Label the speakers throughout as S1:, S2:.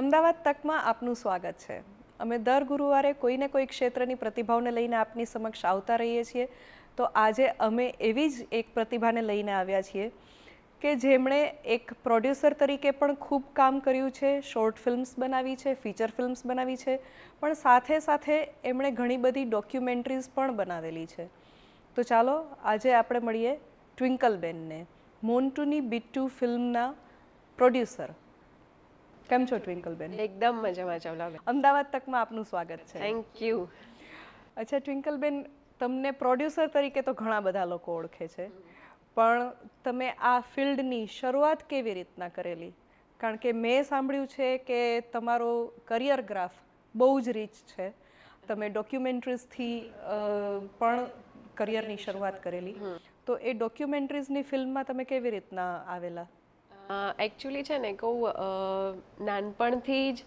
S1: અમદાવાદ તકમાં આપનું સ્વાગત છે અમે દર ગુરુવારે કોઈને કોઈ ક્ષેત્રની પ્રતિભાઓને લઈને આપની સમક્ષ આવતા રહીએ છીએ તો આજે અમે એવી જ એક પ્રતિભાને લઈને આવ્યા છીએ કે જેમણે એક પ્રોડ્યુસર તરીકે પણ ખૂબ કામ કર્યું છે શોર્ટ ફિલ્મ્સ બનાવી છે ફીચર ફિલ્મ્સ બનાવી છે પણ સાથે સાથે એમણે ઘણી બધી ડોક્યુમેન્ટરીઝ પણ બનાવેલી છે તો ચાલો આજે આપણે મળીએ ટ્વિંકલબેનને મોન્ટુની બિટ્ટુ ફિલ્મના પ્રોડ્યુસર કેમ છો ટ્વિંકલ બેન એકદમ મજામાં ચવલાબેન અમદાવાદ તકમાં આપનું સ્વાગત છે થેન્ક યુ અચ્છા ટ્વિંકલબેન તમને પ્રોડ્યુસર તરીકે તો ઘણા બધા લોકો ઓળખે છે પણ તમે આ ફિલ્ડની શરૂઆત કેવી રીતના કરેલી કારણ કે મેં સાંભળ્યું છે કે તમારો કરિયર ગ્રાફ બહુ જ રીચ છે તમે ડોક્યુમેન્ટરીઝથી પણ કરિયરની શરૂઆત કરેલી તો એ ડોક્યુમેન્ટરીઝની ફિલ્મમાં તમે કેવી રીતના આવેલા
S2: એકચ્યુઅલી છે ને કહું નાનપણથી જ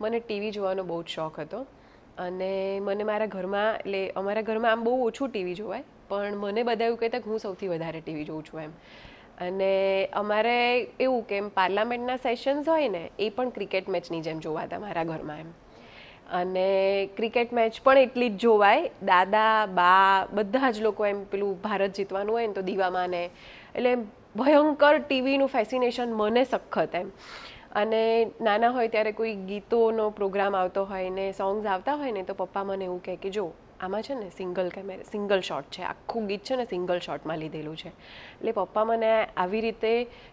S2: મને ટીવી જોવાનો બહુ જ શોખ હતો અને મને મારા ઘરમાં એટલે અમારા ઘરમાં આમ બહુ ઓછું ટીવી જોવાય પણ મને બધા એવું કહેતા કે હું સૌથી વધારે ટીવી જોઉં છું એમ અને અમારે એવું કે એમ પાર્લામેન્ટના સેશન્સ હોય ને એ પણ ક્રિકેટ મેચની જેમ જોવા જોવાતા મારા ઘરમાં એમ અને ક્રિકેટ મેચ પણ એટલી જ જોવાય દાદા બા બધા જ લોકો એમ પેલું ભારત જીતવાનું હોય ને તો દીવામાં ને એટલે ભયંકર ટીવીનું ફેસિનેશન મને સખત એમ અને નાના હોય ત્યારે કોઈ ગીતોનો પ્રોગ્રામ આવતો હોય ને સોંગ્સ આવતા હોય ને તો પપ્પા મને એવું કહે કે જો આમાં છે ને સિંગલ કેમેરા સિંગલ શોટ છે આખું ગીત છે ને સિંગલ શોટમાં લીધેલું છે એટલે પપ્પા મને આવી રીતે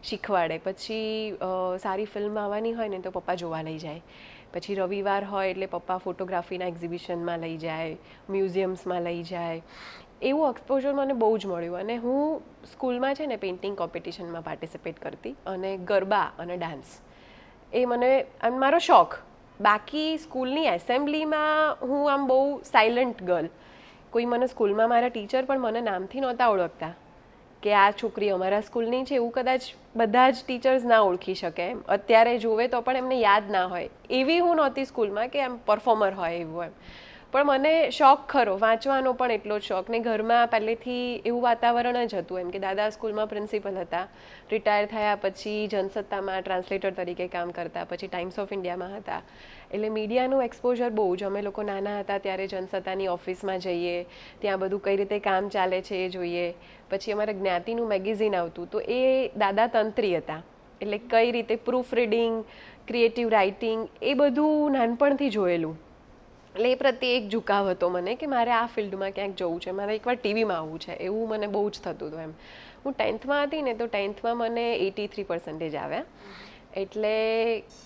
S2: શીખવાડે પછી સારી ફિલ્મ આવવાની હોય ને તો પપ્પા જોવા લઈ જાય પછી રવિવાર હોય એટલે પપ્પા ફોટોગ્રાફીના એક્ઝિબિશનમાં લઈ જાય મ્યુઝિયમ્સમાં લઈ જાય એવું એક્સપોઝર મને બહુ જ મળ્યું અને હું સ્કૂલમાં છે ને પેઇન્ટિંગ કોમ્પિટિશનમાં પાર્ટિસિપેટ કરતી અને ગરબા અને ડાન્સ એ મને અને મારો શોખ બાકી સ્કૂલની એસેમ્બલીમાં હું આમ બહુ સાયલન્ટ ગર્લ કોઈ મને સ્કૂલમાં મારા ટીચર પણ મને નામથી નહોતા ઓળખતા કે આ છોકરી અમારા સ્કૂલની છે એવું કદાચ બધા જ ટીચર્સ ના ઓળખી શકે એમ અત્યારે જોવે તો પણ એમને યાદ ના હોય એવી હું નહોતી સ્કૂલમાં કે એમ પરફોર્મર હોય એવું એમ પણ મને શોખ ખરો વાંચવાનો પણ એટલો જ શોખ ને ઘરમાં પહેલેથી એવું વાતાવરણ જ હતું એમ કે દાદા સ્કૂલમાં પ્રિન્સિપલ હતા રિટાયર થયા પછી જનસત્તામાં ટ્રાન્સલેટર તરીકે કામ કરતા પછી ટાઈમ્સ ઓફ ઇન્ડિયામાં હતા એટલે મીડિયાનું એક્સપોઝર બહુ જ અમે લોકો નાના હતા ત્યારે જનસત્તાની ઓફિસમાં જઈએ ત્યાં બધું કઈ રીતે કામ ચાલે છે એ જોઈએ પછી અમારા જ્ઞાતિનું મેગેઝિન આવતું તો એ દાદા તંત્રી હતા એટલે કઈ રીતે પ્રૂફ રીડિંગ ક્રિએટિવ રાઇટિંગ એ બધું નાનપણથી જોયેલું એટલે એ પ્રત્યે એક ઝુકાવ હતો મને કે મારે આ ફિલ્ડમાં ક્યાંક જવું છે મારે એકવાર ટીવીમાં આવવું છે એવું મને બહુ જ થતું હતું એમ હું ટેન્થમાં હતી ને તો ટેન્થમાં મને એટી થ્રી પર્સન્ટેજ આવ્યા એટલે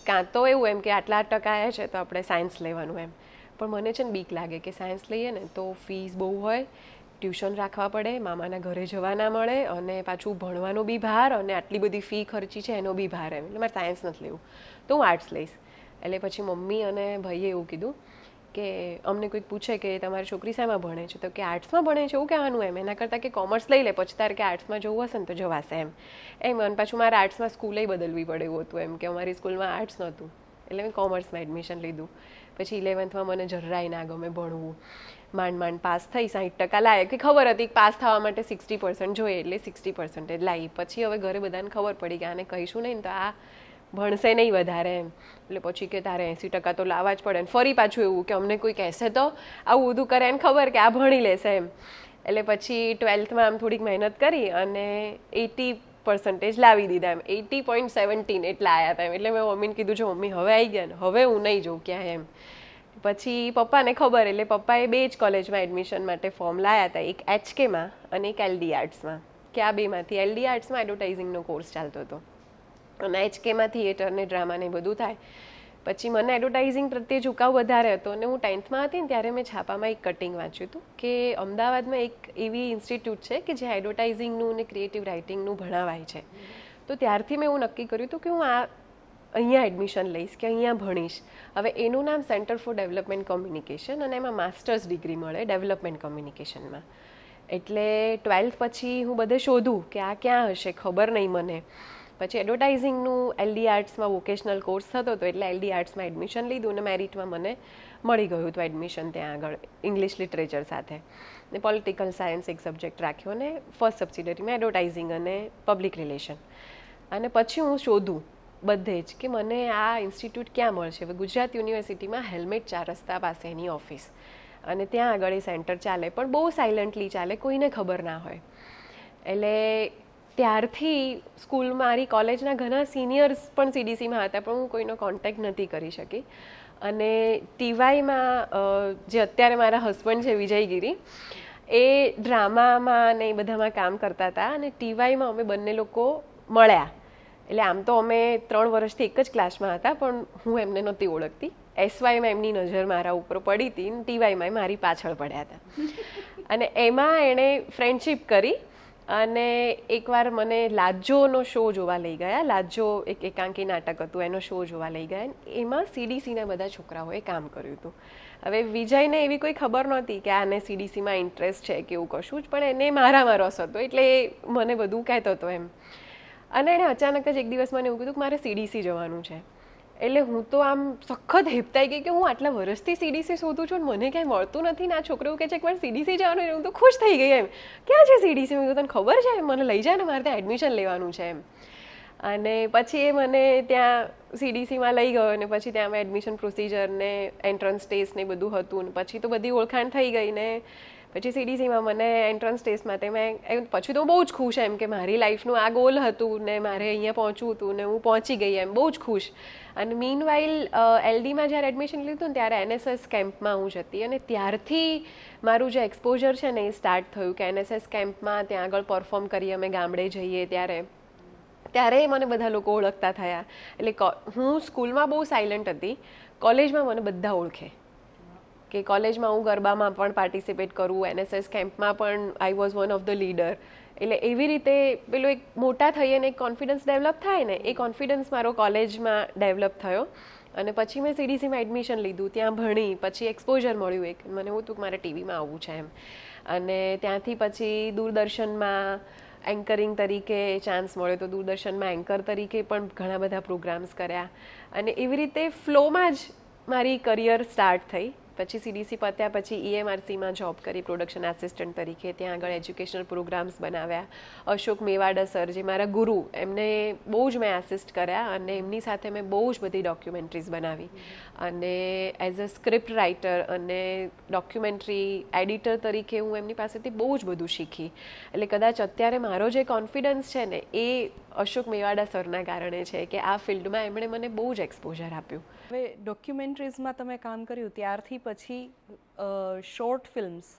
S2: કાં તો એવું એમ કે આટલા ટકાયા છે તો આપણે સાયન્સ લેવાનું એમ પણ મને છે ને બીક લાગે કે સાયન્સ લઈએ ને તો ફીસ બહુ હોય ટ્યુશન રાખવા પડે મામાના ઘરે જવા ના મળે અને પાછું ભણવાનો બી ભાર અને આટલી બધી ફી ખર્ચી છે એનો બી ભાર એમ એટલે મારે સાયન્સ નથી લેવું તો હું આર્ટ્સ લઈશ એટલે પછી મમ્મી અને ભાઈએ એવું કીધું કે અમને કોઈક પૂછે કે તમારી છોકરી શામાં ભણે છે તો કે આર્ટ્સમાં ભણે છે એવું કહેવાનું એમ એના કરતાં કે કોમર્સ લઈ લે પછી તારે કે આર્ટ્સમાં જવું હશે ને તો જવાશે એમ એમ અને પાછું મારે આર્ટ્સમાં સ્કૂલે બદલવી પડે એવું હતું એમ કે અમારી સ્કૂલમાં આર્ટ્સ નહોતું એટલે મેં કોમર્સમાં એડમિશન લીધું પછી ઇલેવન્થમાં મને જરાય ના ગમે ભણવું માંડ માંડ પાસ થઈ સાઠ ટકા લાવે કે ખબર હતી પાસ થવા માટે સિક્સટી પર્સન્ટ જોઈએ એટલે સિક્સટી પર્સન્ટેજ લાવી પછી હવે ઘરે બધાને ખબર પડી કે આને કહીશું નહીં તો આ ભણશે નહીં વધારે એમ એટલે પછી કે તારે એંસી ટકા તો લાવવા જ પડે ને ફરી પાછું એવું કે અમને કોઈ કહેશે તો આવું ઊંધું કરે એને ખબર કે આ ભણી લેશે એમ એટલે પછી ટ્વેલ્થમાં આમ થોડીક મહેનત કરી અને એટી પર્સન્ટેજ લાવી દીધા એમ એટી પોઈન્ટ સેવન્ટીન એટલા આવ્યા હતા એમ એટલે મેં મમ્મીને કીધું જો મમ્મી હવે આવી ગયા ને હવે હું નહીં જોઉં ક્યાંય એમ પછી પપ્પાને ખબર એટલે પપ્પાએ બે જ કોલેજમાં એડમિશન માટે ફોર્મ લાવ્યા હતા એક એચકેમાં અને એક એલડી આર્ટ્સમાં કે આ બેમાંથી એલડી આર્ટ્સમાં એડવર્ટાઇઝિંગનો કોર્સ ચાલતો હતો અને એચકેમાં થિયેટર ને ડ્રામા ને બધું થાય પછી મને એડવર્ટાઇઝિંગ પ્રત્યે ઝુકાવ વધારે હતો અને હું ટેન્થમાં હતી ને ત્યારે મેં છાપામાં એક કટિંગ વાંચ્યું હતું કે અમદાવાદમાં એક એવી ઇન્સ્ટિટ્યૂટ છે કે જે એડવર્ટાઇઝિંગનું અને ક્રિએટિવ રાઇટિંગનું ભણાવાય છે તો ત્યારથી મેં એવું નક્કી કર્યું હતું કે હું આ અહીંયા એડમિશન લઈશ કે અહીંયા ભણીશ હવે એનું નામ સેન્ટર ફોર ડેવલપમેન્ટ કોમ્યુનિકેશન અને એમાં માસ્ટર્સ ડિગ્રી મળે ડેવલપમેન્ટ કોમ્યુનિકેશનમાં એટલે ટ્વેલ્થ પછી હું બધે શોધું કે આ ક્યાં હશે ખબર નહીં મને પછી એડવર્ટાઇઝિંગનું એલડી આર્ટ્સમાં વોકેશનલ કોર્સ થતો તો એટલે એલડી આર્ટ્સમાં એડમિશન લીધું અને મેરિટમાં મને મળી ગયું હતું એડમિશન ત્યાં આગળ ઇંગ્લિશ લિટરેચર સાથે ને પોલિટિકલ સાયન્સ એક સબ્જેક્ટ રાખ્યો અને ફર્સ્ટ સબસિડરીમાં એડવર્ટાઇઝિંગ અને પબ્લિક રિલેશન અને પછી હું શોધું બધે જ કે મને આ ઇન્સ્ટિટ્યૂટ ક્યાં મળશે હવે ગુજરાત યુનિવર્સિટીમાં હેલ્મેટ ચાર રસ્તા પાસેની ઓફિસ અને ત્યાં આગળ એ સેન્ટર ચાલે પણ બહુ સાયલન્ટલી ચાલે કોઈને ખબર ના હોય એટલે ત્યારથી સ્કૂલ મારી કોલેજના ઘણા સિનિયર્સ પણ સીડીસીમાં હતા પણ હું કોઈનો કોન્ટેક્ટ નથી કરી શકી અને ટીવાયમાં જે અત્યારે મારા હસબન્ડ છે વિજયગીરી એ ડ્રામામાં ને એ બધામાં કામ કરતા હતા અને ટીવાયમાં અમે બંને લોકો મળ્યા એટલે આમ તો અમે ત્રણ વર્ષથી એક જ ક્લાસમાં હતા પણ હું એમને નહોતી ઓળખતી એસવાયમાં એમની નજર મારા ઉપર પડી હતી ટીવાયમાં મારી પાછળ પડ્યા હતા અને એમાં એણે ફ્રેન્ડશીપ કરી અને એકવાર મને લાજ્જોનો શો જોવા લઈ ગયા લાજ્જો એક એકાંકી નાટક હતું એનો શો જોવા લઈ ગયા એમાં સીડીસીના બધા છોકરાઓએ કામ કર્યું હતું હવે વિજયને એવી કોઈ ખબર નહોતી કે આને સીડીસીમાં ઇન્ટરેસ્ટ છે કે એવું કશું જ પણ એને મારામાં રસ હતો એટલે એ મને બધું કહેતો હતો એમ અને એણે અચાનક જ એક દિવસ મને એવું કીધું કે મારે સીડીસી જવાનું છે એટલે હું તો આમ સખત હિપતાઈ ગઈ કે હું આટલા વર્ષથી સીડીસી શોધું છું મને ક્યાંય મળતું નથી ને આ છોકરો કે છે એકવાર સીડીસી જવાનું હું તો ખુશ થઈ ગઈ એમ ક્યાં છે સીડીસી મેં તને ખબર છે મને લઈ જાય ને મારે ત્યાં એડમિશન લેવાનું છે એમ અને પછી એ મને ત્યાં સીડીસીમાં લઈ ગયો અને પછી ત્યાં મેં એડમિશન પ્રોસિજર ને એન્ટ્રન્સ ટેસ્ટ ને બધું હતું ને પછી તો બધી ઓળખાણ થઈ ગઈ ને પછી સીડીસીમાં મને એન્ટ્રન્સ ટેસ્ટ માટે મેં પછી તો બહુ જ ખુશ એમ કે મારી લાઈફનું આ ગોલ હતું ને મારે અહીંયા પહોંચવું હતું ને હું પહોંચી ગઈ એમ બહુ જ ખુશ અને મીન વાઇલ એલડીમાં જ્યારે એડમિશન લીધું ને ત્યારે એનએસએસ કેમ્પમાં હું જતી અને ત્યારથી મારું જે એક્સપોઝર છે ને એ સ્ટાર્ટ થયું કે એનએસએસ કેમ્પમાં ત્યાં આગળ પરફોર્મ કરીએ અમે ગામડે જઈએ ત્યારે ત્યારે મને બધા લોકો ઓળખતા થયા એટલે હું સ્કૂલમાં બહુ સાયલન્ટ હતી કોલેજમાં મને બધા ઓળખે કે કોલેજમાં હું ગરબામાં પણ પાર્ટિસિપેટ કરું એનએસએસ કેમ્પમાં પણ I was one of the leader એટલે એવી રીતે પેલું એક મોટા થઈએ ને એક કોન્ફિડન્સ ડેવલપ થાય ને એ કોન્ફિડન્સ મારો કોલેજમાં ડેવલપ થયો અને પછી મેં સીડીસીમાં એડમિશન લીધું ત્યાં ભણી પછી એક્સપોઝર મળ્યું એક મને હું હતું મારે ટીવીમાં આવવું છે એમ અને ત્યાંથી પછી દૂરદર્શનમાં એન્કરિંગ તરીકે ચાન્સ મળ્યો તો દૂરદર્શનમાં એન્કર તરીકે પણ ઘણા બધા પ્રોગ્રામ્સ કર્યા અને એવી રીતે ફ્લોમાં જ મારી કરિયર સ્ટાર્ટ થઈ પછી સીડીસી પત્યા પછી ઈએમઆરસીમાં જોબ કરી પ્રોડક્શન આસિસ્ટન્ટ તરીકે ત્યાં આગળ એજ્યુકેશનલ પ્રોગ્રામ્સ બનાવ્યા અશોક મેવાડા સર જે મારા ગુરુ એમને બહુ જ મેં આસિસ્ટ કર્યા અને એમની સાથે મેં બહુ જ બધી ડોક્યુમેન્ટરીઝ બનાવી અને એઝ અ સ્ક્રિપ્ટ રાઇટર અને ડોક્યુમેન્ટરી એડિટર તરીકે હું એમની પાસેથી બહુ જ બધું શીખી એટલે કદાચ અત્યારે મારો જે કોન્ફિડન્સ છે ને એ અશોક મેવાડા સરના કારણે છે કે આ ફિલ્ડમાં એમણે મને બહુ જ એક્સપોઝર આપ્યું
S1: હવે ડોક્યુમેન્ટરીઝમાં તમે કામ કર્યું ત્યારથી પછી શોર્ટ ફિલ્મ્સ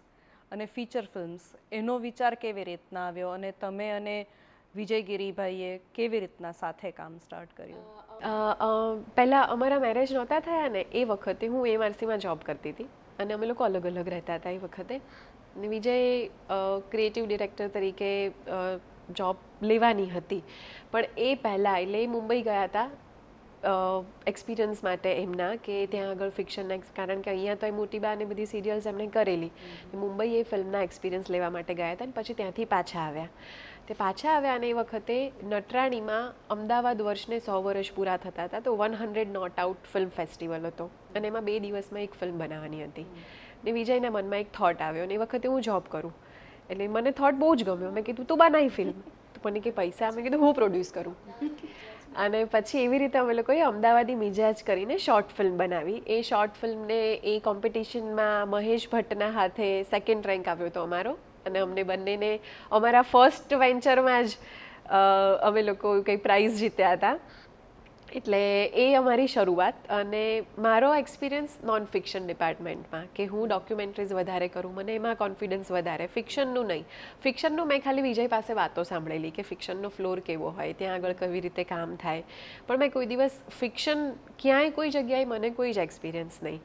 S1: અને ફીચર ફિલ્મ્સ એનો વિચાર કેવી રીતના આવ્યો અને તમે અને વિજય ગિરીભાઈએ કેવી રીતના સાથે કામ સ્ટાર્ટ
S2: કર્યું પહેલાં અમારા મેરેજ નહોતા થયા ને એ વખતે હું એમઆરસીમાં જોબ કરતી હતી અને અમે લોકો અલગ અલગ રહેતા હતા એ વખતે ને વિજય ક્રિએટિવ ડિરેક્ટર તરીકે જોબ લેવાની હતી પણ એ પહેલાં એટલે એ મુંબઈ ગયા હતા એક્સપિરિયન્સ માટે એમના કે ત્યાં આગળ ફિક્શનના કારણ કે અહીંયા તો એ બા અને બધી સિરિયલ્સ એમણે કરેલી મુંબઈ એ ફિલ્મના એક્સપિરિયન્સ લેવા માટે ગયા હતા અને પછી ત્યાંથી પાછા આવ્યા તે પાછા આવ્યા અને એ વખતે નટરાણીમાં અમદાવાદ વર્ષને સો વર્ષ પૂરા થતા હતા તો one hundred not out film festival હતો અને એમાં બે દિવસમાં એક ફિલ્મ બનાવવાની હતી ને વિજયના મનમાં એક થોટ આવ્યો અને એ વખતે હું જોબ કરું એટલે મને થોટ બહુ જ ગમ્યો મેં કીધું તું બનાવી ફિલ્મ તો મને કે પૈસા મેં કીધું હું પ્રોડ્યુસ કરું અને પછી એવી રીતે અમે લોકોએ અમદાવાદી મિજાજ કરીને શોર્ટ ફિલ્મ બનાવી એ શોર્ટ ફિલ્મને એ કોમ્પિટિશનમાં મહેશ ભટ્ટના હાથે સેકન્ડ રેન્ક આવ્યો હતો અમારો અને અમને બંનેને અમારા ફર્સ્ટ વેન્ચરમાં જ અમે લોકો કંઈ પ્રાઇઝ જીત્યા હતા એટલે એ અમારી શરૂઆત અને મારો એક્સપિરિયન્સ નોન ફિક્શન ડિપાર્ટમેન્ટમાં કે હું ડોક્યુમેન્ટરીઝ વધારે કરું મને એમાં કોન્ફિડન્સ વધારે ફિક્શનનું નહીં ફિક્શનનું મેં ખાલી વિજય પાસે વાતો સાંભળેલી કે ફિક્શનનો ફ્લોર કેવો હોય ત્યાં આગળ કેવી રીતે કામ થાય પણ મેં કોઈ દિવસ ફિક્શન ક્યાંય કોઈ જગ્યાએ મને કોઈ જ એક્સપિરિયન્સ નહીં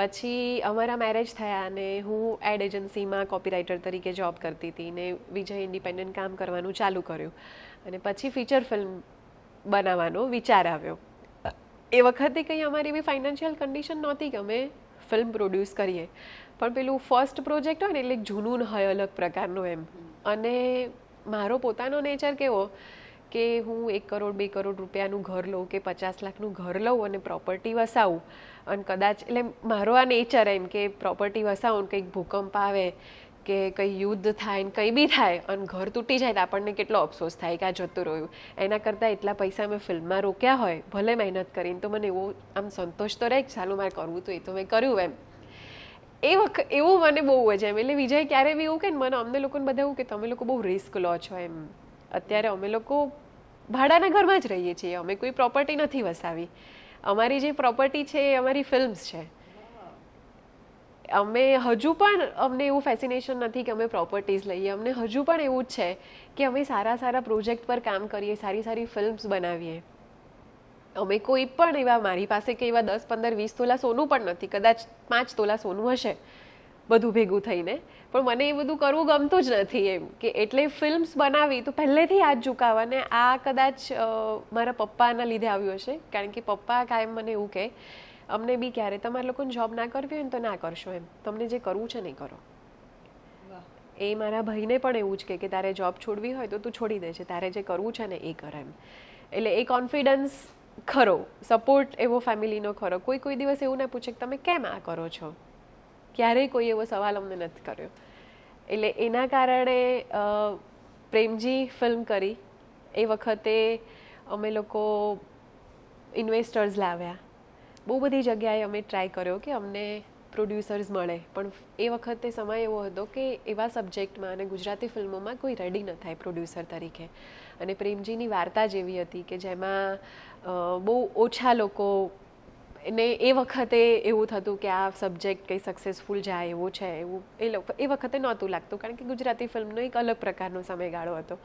S2: પછી અમારા મેરેજ થયા અને હું એડ એજન્સીમાં કોપીરાઇટર તરીકે જોબ કરતી હતી ને વિજય ઇન્ડિપેન્ડન્ટ કામ કરવાનું ચાલુ કર્યું અને પછી ફીચર ફિલ્મ બનાવવાનો વિચાર આવ્યો એ વખતે કંઈ અમારી એવી ફાઇનાન્શિયલ કન્ડિશન નહોતી કે અમે ફિલ્મ પ્રોડ્યુસ કરીએ પણ પેલું ફર્સ્ટ પ્રોજેક્ટ હોય ને એટલે જૂનું હોય અલગ પ્રકારનું એમ અને મારો પોતાનો નેચર કેવો કે હું એક કરોડ બે કરોડ રૂપિયાનું ઘર લઉં કે પચાસ લાખનું ઘર લઉં અને પ્રોપર્ટી વસાવું અને કદાચ એટલે મારો આ નેચર એમ કે પ્રોપર્ટી વસાવું કંઈક ભૂકંપ આવે કે કંઈ યુદ્ધ થાય ને કંઈ બી થાય અને ઘર તૂટી જાય તો આપણને કેટલો અફસોસ થાય કે આ જતું રહ્યું એના કરતાં એટલા પૈસા મેં ફિલ્મમાં રોક્યા હોય ભલે મહેનત કરીને તો મને એવો આમ સંતોષ તો રહે કે ચાલું મારે કરવું તો એ તો મેં કર્યું એમ એ વખત એવું મને બહુ જ એમ એટલે વિજય ક્યારે બી એવું કે મને અમને લોકોને બધા એવું કે તમે લોકો બહુ રિસ્ક લો છો એમ અત્યારે અમે લોકો ભાડાના ઘરમાં જ રહીએ છીએ અમે કોઈ પ્રોપર્ટી નથી વસાવી અમારી જે પ્રોપર્ટી છે એ અમારી ફિલ્મ્સ છે અમે હજુ પણ અમને એવું ફેસિનેશન નથી કે અમે પ્રોપર્ટીઝ લઈએ અમને હજુ પણ એવું જ છે કે અમે સારા સારા પ્રોજેક્ટ પર કામ કરીએ સારી સારી ફિલ્મ્સ બનાવીએ અમે કોઈ પણ એવા મારી પાસે કે એવા દસ પંદર વીસ તોલા સોનું પણ નથી કદાચ પાંચ તોલા સોનું હશે બધું ભેગું થઈને પણ મને એ બધું કરવું ગમતું જ નથી એમ કે એટલે ફિલ્મ્સ બનાવી તો પહેલેથી આ જ ને આ કદાચ મારા પપ્પાના લીધે આવ્યું હશે કારણ કે પપ્પા કાયમ મને એવું કહે અમને બી ક્યારે તમારે લોકોને જોબ ના કરવી હોય ને તો ના કરશો એમ તમને જે કરવું છે નહીં કરો એ મારા ભાઈને પણ એવું જ કે કે તારે જોબ છોડવી હોય તો તું છોડી દેજે તારે જે કરવું છે ને એ કર એમ એટલે એ કોન્ફિડન્સ ખરો સપોર્ટ એવો ફેમિલીનો ખરો કોઈ કોઈ દિવસ એવું ના પૂછે કે તમે કેમ આ કરો છો ક્યારેય કોઈ એવો સવાલ અમને નથી કર્યો એટલે એના કારણે પ્રેમજી ફિલ્મ કરી એ વખતે અમે લોકો ઇન્વેસ્ટર્સ લાવ્યા બહુ બધી જગ્યાએ અમે ટ્રાય કર્યો કે અમને પ્રોડ્યુસર્સ મળે પણ એ વખતે સમય એવો હતો કે એવા સબ્જેક્ટમાં અને ગુજરાતી ફિલ્મોમાં કોઈ રેડી ન થાય પ્રોડ્યુસર તરીકે અને પ્રેમજીની વાર્તા જ એવી હતી કે જેમાં બહુ ઓછા લોકો ને એ વખતે એવું થતું કે આ સબ્જેક્ટ કંઈ સક્સેસફુલ જાય એવું છે એવું એ લોકો એ વખતે નહોતું લાગતું કારણ કે ગુજરાતી ફિલ્મનો એક અલગ પ્રકારનો સમયગાળો હતો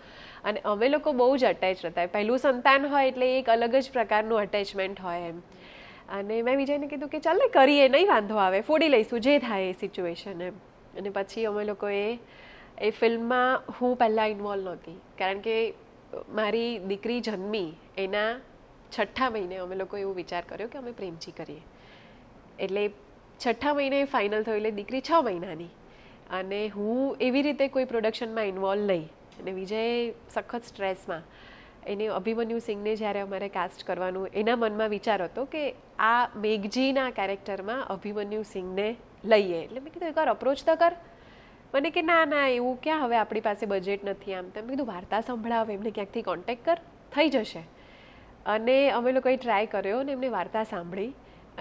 S2: અને અમે લોકો બહુ જ અટેચ હતા પહેલું સંતાન હોય એટલે એક અલગ જ પ્રકારનું અટેચમેન્ટ હોય એમ અને મેં વિજયને કીધું કે ચાલ ને કરીએ નહીં વાંધો આવે ફોડી લઈશું જે થાય એ સિચ્યુએશન એમ અને પછી અમે લોકોએ એ ફિલ્મમાં હું પહેલાં ઇન્વોલ્વ નહોતી કારણ કે મારી દીકરી જન્મી એના છઠ્ઠા મહિને અમે લોકો એવો વિચાર કર્યો કે અમે પ્રેમજી કરીએ એટલે છઠ્ઠા મહિને ફાઇનલ થયું એટલે દીકરી છ મહિનાની અને હું એવી રીતે કોઈ પ્રોડક્શનમાં ઇન્વોલ્વ નહીં અને વિજય સખત સ્ટ્રેસમાં એને અભિમન્યુ સિંહને જ્યારે અમારે કાસ્ટ કરવાનું એના મનમાં વિચાર હતો કે આ મેઘજીના કેરેક્ટરમાં અભિમન્યુ સિંહને લઈએ એટલે મેં કીધું એકવાર અપ્રોચ તો કર મને કે ના ના એવું ક્યાં હવે આપણી પાસે બજેટ નથી આમ તેમ કીધું વાર્તા સંભળાવ એમને ક્યાંકથી કોન્ટેક કર થઈ જશે અને અમે લોકોએ ટ્રાય કર્યો અને એમને વાર્તા સાંભળી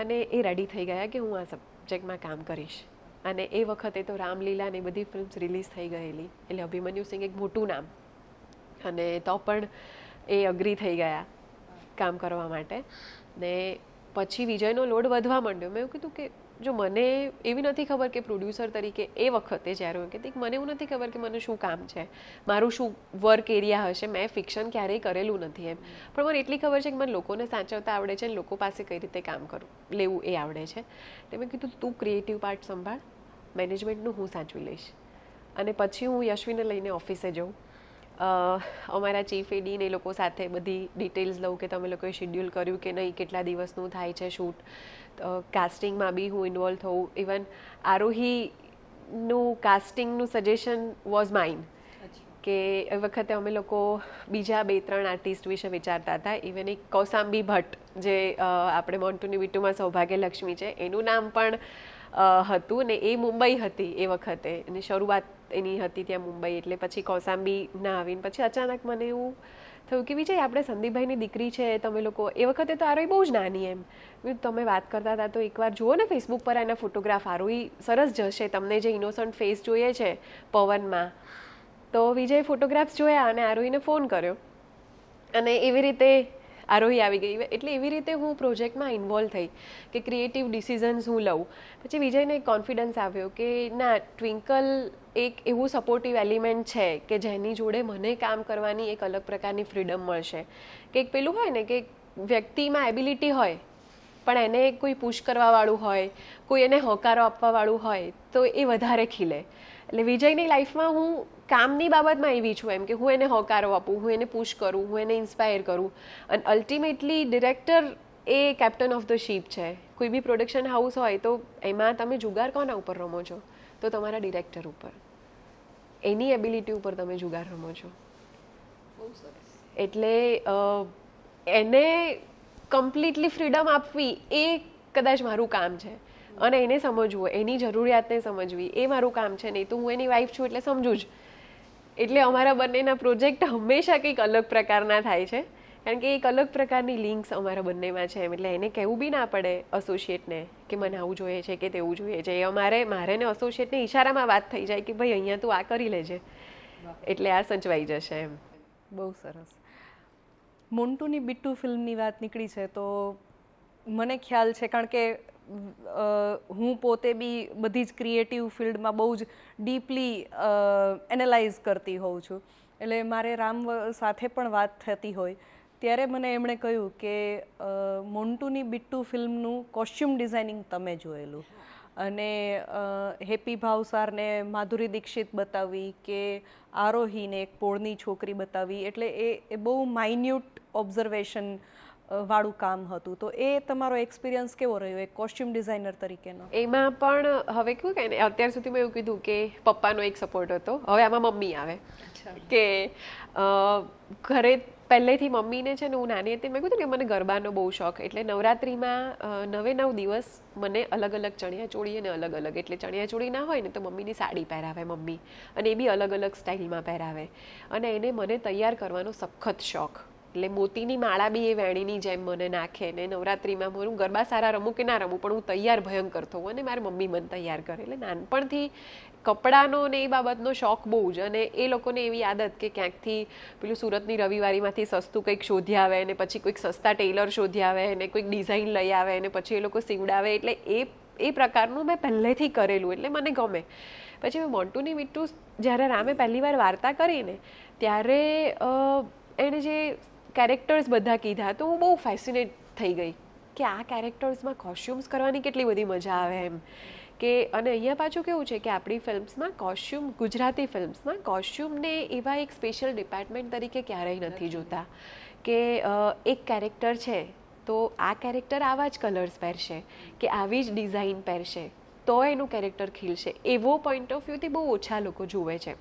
S2: અને એ રેડી થઈ ગયા કે હું આ સબ્જેક્ટમાં કામ કરીશ અને એ વખતે તો રામલીલા ને બધી ફિલ્મ્સ રિલીઝ થઈ ગયેલી એટલે અભિમન્યુ સિંહ એક મોટું નામ અને તો પણ એ અગ્રી થઈ ગયા કામ કરવા માટે ને પછી વિજયનો લોડ વધવા માંડ્યો મેં એવું કીધું કે જો મને એવી નથી ખબર કે પ્રોડ્યુસર તરીકે એ વખતે જ્યારે હું કહેતી મને એવું નથી ખબર કે મને શું કામ છે મારું શું વર્ક એરિયા હશે મેં ફિક્શન ક્યારેય કરેલું નથી એમ પણ મને એટલી ખબર છે કે મને લોકોને સાચવતા આવડે છે અને લોકો પાસે કઈ રીતે કામ કરું લેવું એ આવડે છે તે મેં કીધું તું ક્રિએટિવ પાર્ટ સંભાળ મેનેજમેન્ટનું હું સાચવી લઈશ અને પછી હું યશવીને લઈને ઓફિસે જઉં અમારા ચીફ એડીને એ લોકો સાથે બધી ડિટેલ્સ લઉં કે તમે લોકોએ શેડ્યુલ કર્યું કે નહીં કેટલા દિવસનું થાય છે શૂટ કાસ્ટિંગમાં બી હું ઇન્વોલ્વ થઉં ઇવન આરોહીનું કાસ્ટિંગનું સજેશન વોઝ માઇન કે એ વખતે અમે લોકો બીજા બે ત્રણ આર્ટિસ્ટ વિશે વિચારતા હતા ઇવન એક કૌસાંબી ભટ્ટ જે આપણે મોન્ટુની વીટુમાં સૌભાગ્ય લક્ષ્મી છે એનું નામ પણ હતું ને એ મુંબઈ હતી એ વખતે અને શરૂઆત એની હતી ત્યાં મુંબઈ એટલે પછી કોસાંબી ના આવીને પછી અચાનક મને એવું થયું કે વિજય આપણે સંદીપભાઈની દીકરી છે તમે લોકો એ વખતે તો આરોહી બહુ જ નાની એમ તમે વાત કરતા હતા તો એકવાર જુઓ ને ફેસબુક પર એના ફોટોગ્રાફ આરોહી સરસ જશે તમને જે ઇનોસન્ટ ફેસ જોઈએ છે પવનમાં તો વિજય ફોટોગ્રાફ્સ જોયા અને આરોહીને ફોન કર્યો અને એવી રીતે આરોહી આવી ગઈ એટલે એવી રીતે હું પ્રોજેક્ટમાં ઇન્વોલ્વ થઈ કે ક્રિએટિવ ડિસિઝન્સ હું લઉં પછી વિજયને એક કોન્ફિડન્સ આવ્યો કે ના ટ્વિંકલ એક એવું સપોર્ટિવ એલિમેન્ટ છે કે જેની જોડે મને કામ કરવાની એક અલગ પ્રકારની ફ્રીડમ મળશે કે એક પેલું હોય ને કે વ્યક્તિમાં એબિલિટી હોય પણ એને કોઈ પુશ કરવાવાળું હોય કોઈ એને હોકારો આપવાવાળું હોય તો એ વધારે ખીલે એટલે વિજયની લાઈફમાં હું કામની બાબતમાં એવી છું એમ કે હું એને હોકારો આપું હું એને પુશ કરું હું એને ઇન્સ્પાયર કરું અને અલ્ટિમેટલી ડિરેક્ટર એ કેપ્ટન ઓફ ધ શીપ છે કોઈ બી પ્રોડક્શન હાઉસ હોય તો એમાં તમે જુગાર કોના ઉપર રમો છો તો તમારા ડિરેક્ટર ઉપર એની એબિલિટી ઉપર તમે જુગાર રમો છો એટલે એને કમ્પ્લીટલી ફ્રીડમ આપવી એ કદાચ મારું કામ છે અને એને સમજવું એની જરૂરિયાતને સમજવી એ મારું કામ છે નહીં તો હું એની વાઈફ છું એટલે સમજું જ એટલે અમારા બંનેના પ્રોજેક્ટ હંમેશા કંઈક અલગ પ્રકારના થાય છે કારણ કે એક અલગ પ્રકારની લિંક્સ અમારા બંનેમાં છે એમ એટલે એને કહેવું બી ના પડે અસોસિએટને કે મને આવું જોઈએ છે કે તેવું જોઈએ છે એ અમારે મારે ને એસોસિએટને ઇશારામાં વાત થઈ જાય કે ભાઈ અહીંયા તું આ કરી લેજે એટલે આ સચવાઈ જશે એમ બહુ સરસ
S1: મોન્ટુની બિટ્ટુ ફિલ્મની વાત નીકળી છે તો મને ખ્યાલ છે કારણ કે હું પોતે બી બધી જ ક્રિએટિવ ફિલ્ડમાં બહુ જ ડીપલી એનાલાઇઝ કરતી હોઉં છું એટલે મારે રામ સાથે પણ વાત થતી હોય ત્યારે મને એમણે કહ્યું કે મોન્ટુની બિટ્ટુ ફિલ્મનું કોસ્ચ્યુમ ડિઝાઇનિંગ તમે જોયેલું અને હેપી ભાવસારને માધુરી દીક્ષિત બતાવી કે આરોહીને એક પોળની છોકરી બતાવી એટલે એ બહુ માઇન્યુટ ઓબ્ઝર્વેશન વાળું કામ હતું તો એ તમારો એક્સપિરિયન્સ કેવો રહ્યો
S2: એક કોસ્ચ્યુમ ડિઝાઇનર તરીકેનો એમાં પણ હવે કેવું કહે ને અત્યાર સુધી મેં એવું કીધું કે પપ્પાનો એક સપોર્ટ હતો હવે આમાં મમ્મી આવે કે ઘરે પહેલેથી મમ્મીને છે ને હું નાની હતી મેં કીધું કે મને ગરબાનો બહુ શોખ એટલે નવરાત્રિમાં નવે નવ દિવસ મને અલગ અલગ ચણિયા ચોળી અને અલગ અલગ એટલે ચણિયા ચોળી ના હોય ને તો મમ્મીની સાડી પહેરાવે મમ્મી અને એ બી અલગ અલગ સ્ટાઇલમાં પહેરાવે અને એને મને તૈયાર કરવાનો સખત શોખ એટલે મોતીની માળા બી એ વેણીની જેમ મને નાખે ને નવરાત્રિમાં હું ગરબા સારા રમું કે ના રમું પણ હું તૈયાર ભયંકર થવું અને મારી મમ્મી મને તૈયાર કરે એટલે નાનપણથી કપડાનો ને એ બાબતનો શોખ બહુ જ અને એ લોકોને એવી આદત કે ક્યાંકથી પેલું સુરતની રવિવારીમાંથી સસ્તું કંઈક શોધી આવે ને પછી કોઈક સસ્તા ટેલર શોધી આવે ને કોઈક ડિઝાઇન લઈ આવે ને પછી એ લોકો સીવડાવે એટલે એ એ પ્રકારનું મેં પહેલેથી કરેલું એટલે મને ગમે પછી મેં મોન્ટુની મીઠું જ્યારે રામે પહેલીવાર વાર્તા કરીને ત્યારે એણે જે કેરેક્ટર્સ બધા કીધા તો હું બહુ ફેસિનેટ થઈ ગઈ કે આ કેરેક્ટર્સમાં કોસ્ચ્યુમ્સ કરવાની કેટલી બધી મજા આવે એમ કે અને અહીંયા પાછું કેવું છે કે આપણી ફિલ્મ્સમાં કોસ્ચ્યુમ ગુજરાતી ફિલ્મ્સમાં કોસ્ચ્યુમને એવા એક સ્પેશિયલ ડિપાર્ટમેન્ટ તરીકે ક્યારેય નથી જોતા કે એક કેરેક્ટર છે તો આ કેરેક્ટર આવા જ કલર્સ પહેરશે કે આવી જ ડિઝાઇન પહેરશે તો એનું કેરેક્ટર ખીલશે એવો પોઈન્ટ ઓફ વ્યૂથી બહુ ઓછા લોકો જુએ છે